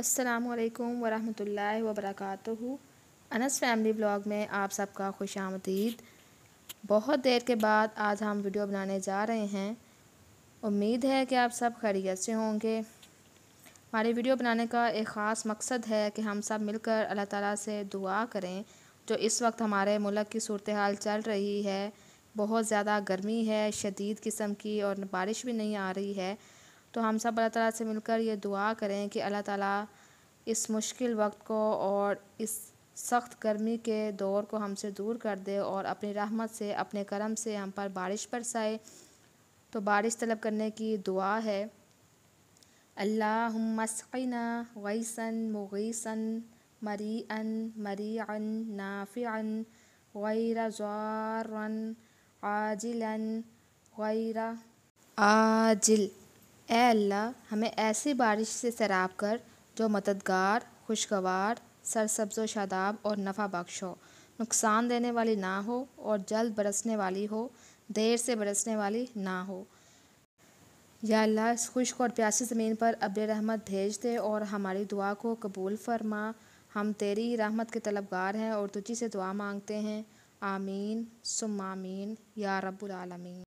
असलकम वरहमल वबरक Anas family blog में आप सबका खुश आमदीद बहुत देर के बाद आज हम वीडियो बनाने जा रहे हैं उम्मीद है कि आप सब खैरियत से होंगे हमारी वीडियो बनाने का एक ख़ास मकसद है कि हम सब मिलकर अल्लाह ताला से दुआ करें जो इस वक्त हमारे मुल्क की सूरत हाल चल रही है बहुत ज़्यादा गर्मी है शदीद किस्म की और बारिश भी नहीं आ रही है तो हम सब अल्लाह ताला से मिलकर ये दुआ करें कि अल्लाह ताला इस मुश्किल वक्त को और इस सख्त गर्मी के दौर को हमसे दूर कर दे और अपनी रहमत से अपने करम से हम पर बारिश बरसाए तो बारिश तलब करने की दुआ है अल्लाह मस्किना वैसन मुगीसन मरी अन मरी अन अन गैर ज़ारन आजिलन गैर आजिल ए अल्लाह हमें ऐसी बारिश से सराब कर जो मददगार खुशगवार सरसब्ज शादाब और नफ़ा बख्श हो नुकसान देने वाली ना हो और जल्द बरसने वाली हो देर से बरसने वाली ना हो या अल्लाह इस खुश्क और प्यासी ज़मीन पर अब रहमत भेज दे और हमारी दुआ को कबूल फरमा हम तेरी रहमत के तलबगार हैं और तुझी से दुआ मांगते हैं आमीन सुम आमीन या रब्बुल आलमीन